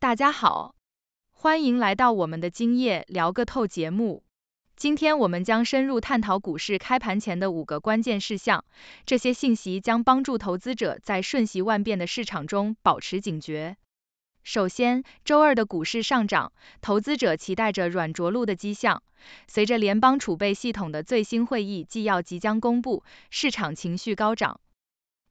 大家好，欢迎来到我们的《今夜聊个透》节目。今天我们将深入探讨股市开盘前的五个关键事项，这些信息将帮助投资者在瞬息万变的市场中保持警觉。首先，周二的股市上涨，投资者期待着软着陆的迹象。随着联邦储备系统的最新会议纪要即将公布，市场情绪高涨。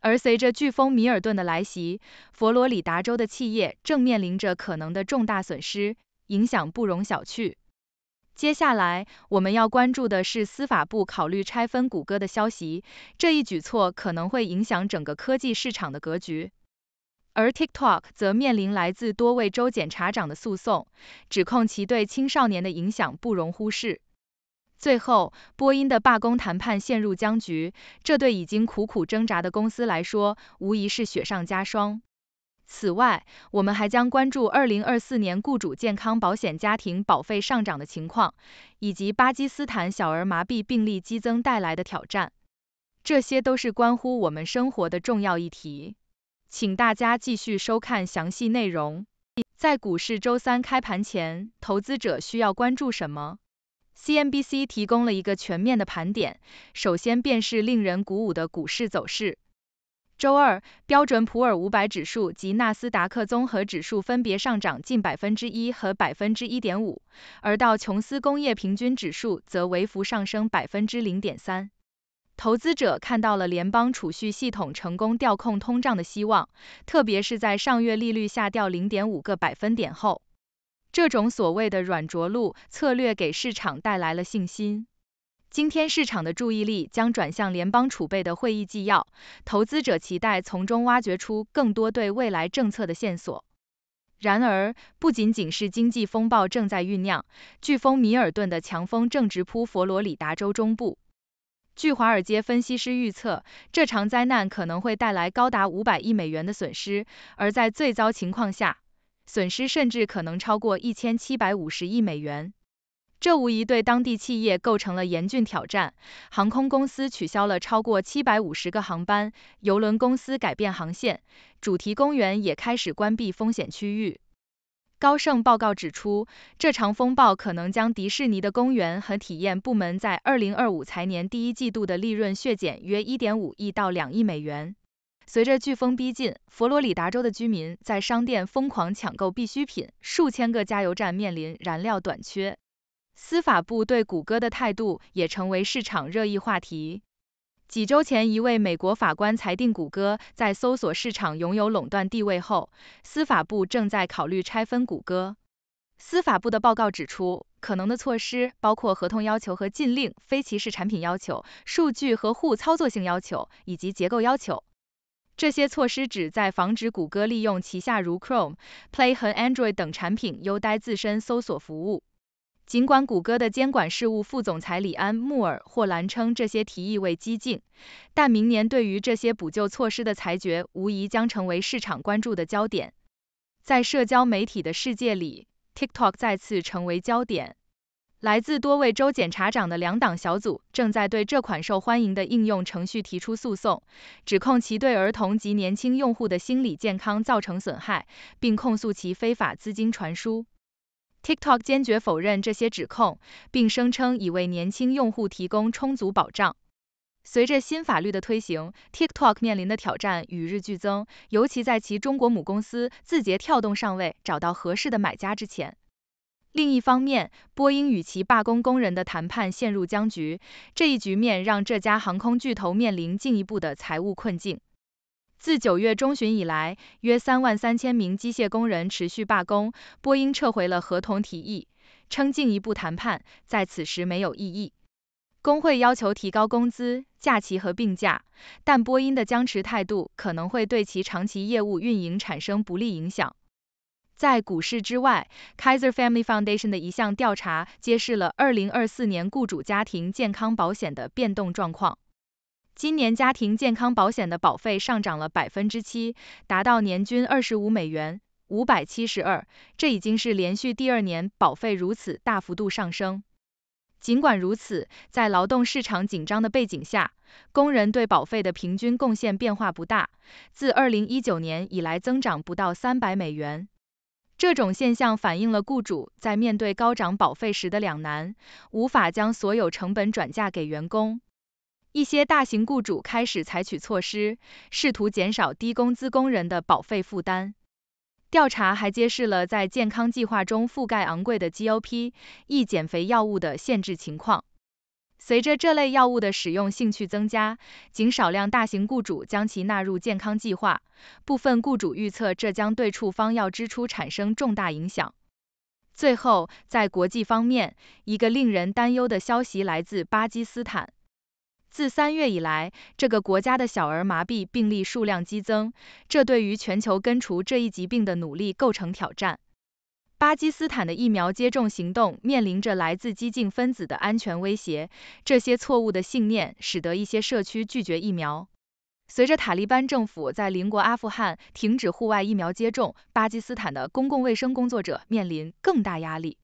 而随着飓风米尔顿的来袭，佛罗里达州的企业正面临着可能的重大损失，影响不容小觑。接下来，我们要关注的是司法部考虑拆分谷歌的消息，这一举措可能会影响整个科技市场的格局。而 TikTok 则面临来自多位州检察长的诉讼，指控其对青少年的影响不容忽视。最后，波音的罢工谈判陷入僵局，这对已经苦苦挣扎的公司来说，无疑是雪上加霜。此外，我们还将关注2024年雇主健康保险家庭保费上涨的情况，以及巴基斯坦小儿麻痹病例激增带来的挑战。这些都是关乎我们生活的重要议题，请大家继续收看详细内容。在股市周三开盘前，投资者需要关注什么？CNBC 提供了一个全面的盘点。首先便是令人鼓舞的股市走势。周二，标准普尔五百指数及纳斯达克综合指数分别上涨近百分之一和百分之一点五，而道琼斯工业平均指数则微幅上升百分之零点三。投资者看到了联邦储蓄系统成功调控通胀的希望，特别是在上月利率下调零点五个百分点后。这种所谓的“软着陆”策略给市场带来了信心。今天市场的注意力将转向联邦储备的会议纪要，投资者期待从中挖掘出更多对未来政策的线索。然而，不仅仅是经济风暴正在酝酿，飓风米尔顿的强风正直扑佛罗里达州中部。据华尔街分析师预测，这场灾难可能会带来高达500亿美元的损失，而在最糟情况下。损失甚至可能超过一千七百五十亿美元，这无疑对当地企业构成了严峻挑战。航空公司取消了超过七百五十个航班，游轮公司改变航线，主题公园也开始关闭风险区域。高盛报告指出，这场风暴可能将迪士尼的公园和体验部门在二零二五财年第一季度的利润削减约一点五亿到两亿美元。随着飓风逼近，佛罗里达州的居民在商店疯狂抢购必需品，数千个加油站面临燃料短缺。司法部对谷歌的态度也成为市场热议话题。几周前，一位美国法官裁定谷歌在搜索市场拥有垄断地位后，司法部正在考虑拆分谷歌。司法部的报告指出，可能的措施包括合同要求和禁令、非歧视产品要求、数据和互操作性要求，以及结构要求。这些措施旨在防止谷歌利用旗下如 Chrome、Play 和 Android 等产品优待自身搜索服务。尽管谷歌的监管事务副总裁李安·穆尔霍兰称这些提议为激进，但明年对于这些补救措施的裁决无疑将成为市场关注的焦点。在社交媒体的世界里，TikTok 再次成为焦点。来自多位州检察长的两党小组正在对这款受欢迎的应用程序提出诉讼，指控其对儿童及年轻用户的心理健康造成损害，并控诉其非法资金传输。TikTok 坚决否认这些指控，并声称已为年轻用户提供充足保障。随着新法律的推行，TikTok 面临的挑战与日俱增，尤其在其中国母公司字节跳动尚未找到合适的买家之前。另一方面，波音与其罢工工人的谈判陷入僵局，这一局面让这家航空巨头面临进一步的财务困境。自九月中旬以来，约三万三千名机械工人持续罢工，波音撤回了合同提议，称进一步谈判在此时没有意义。工会要求提高工资、假期和病假，但波音的僵持态度可能会对其长期业务运营产生不利影响。在股市之外，Kaiser Family Foundation 的一项调查揭示了2024年雇主家庭健康保险的变动状况。今年家庭健康保险的保费上涨了百分之七，达到年均25美元，572。这已经是连续第二年保费如此大幅度上升。尽管如此，在劳动市场紧张的背景下，工人对保费的平均贡献变化不大，自2019年以来增长不到300美元。这种现象反映了雇主在面对高涨保费时的两难，无法将所有成本转嫁给员工。一些大型雇主开始采取措施，试图减少低工资工人的保费负担。调查还揭示了在健康计划中覆盖昂贵的 GOP 易减肥药物的限制情况。随着这类药物的使用兴趣增加，仅少量大型雇主将其纳入健康计划。部分雇主预测这将对处方药支出产生重大影响。最后，在国际方面，一个令人担忧的消息来自巴基斯坦。自三月以来，这个国家的小儿麻痹病例数量激增，这对于全球根除这一疾病的努力构成挑战。巴基斯坦的疫苗接种行动面临着来自激进分子的安全威胁。这些错误的信念使得一些社区拒绝疫苗。随着塔利班政府在邻国阿富汗停止户外疫苗接种，巴基斯坦的公共卫生工作者面临更大压力。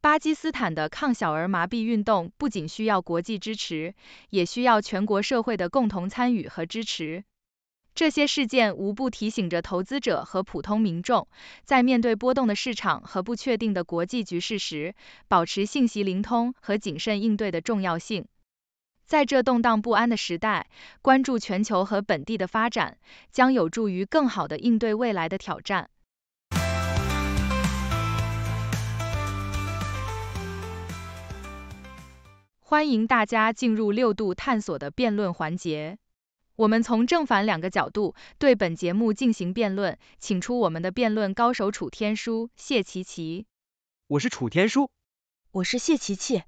巴基斯坦的抗小儿麻痹运动不仅需要国际支持，也需要全国社会的共同参与和支持。这些事件无不提醒着投资者和普通民众，在面对波动的市场和不确定的国际局势时，保持信息灵通和谨慎应对的重要性。在这动荡不安的时代，关注全球和本地的发展，将有助于更好地应对未来的挑战。欢迎大家进入六度探索的辩论环节。我们从正反两个角度对本节目进行辩论，请出我们的辩论高手楚天舒、谢琪琪。我是楚天舒，我是谢琪琪。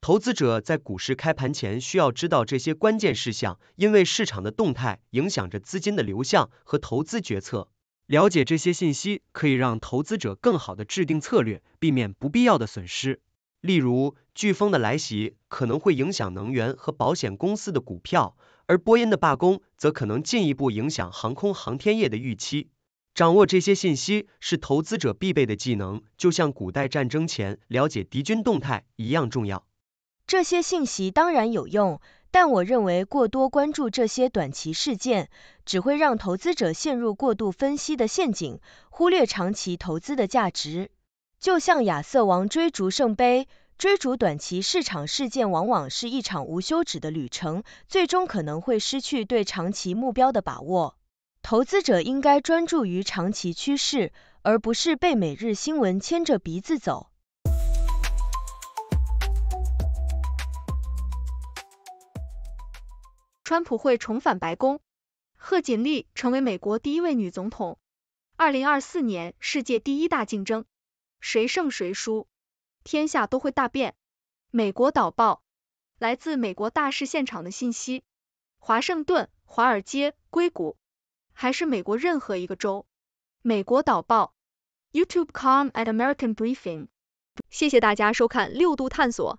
投资者在股市开盘前需要知道这些关键事项，因为市场的动态影响着资金的流向和投资决策。了解这些信息可以让投资者更好的制定策略，避免不必要的损失。例如，飓风的来袭可能会影响能源和保险公司的股票。而波音的罢工则可能进一步影响航空航天业的预期。掌握这些信息是投资者必备的技能，就像古代战争前了解敌军动态一样重要。这些信息当然有用，但我认为过多关注这些短期事件，只会让投资者陷入过度分析的陷阱，忽略长期投资的价值。就像亚瑟王追逐圣杯。追逐短期市场事件往往是一场无休止的旅程，最终可能会失去对长期目标的把握。投资者应该专注于长期趋势，而不是被每日新闻牵着鼻子走。川普会重返白宫，贺锦丽成为美国第一位女总统。二零二四年世界第一大竞争，谁胜谁输？天下都会大变。美国导报，来自美国大事现场的信息，华盛顿、华尔街、硅谷，还是美国任何一个州。美国导报，YouTube.com at American Briefing。谢谢大家收看六度探索。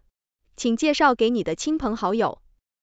请介绍给你的亲朋好友。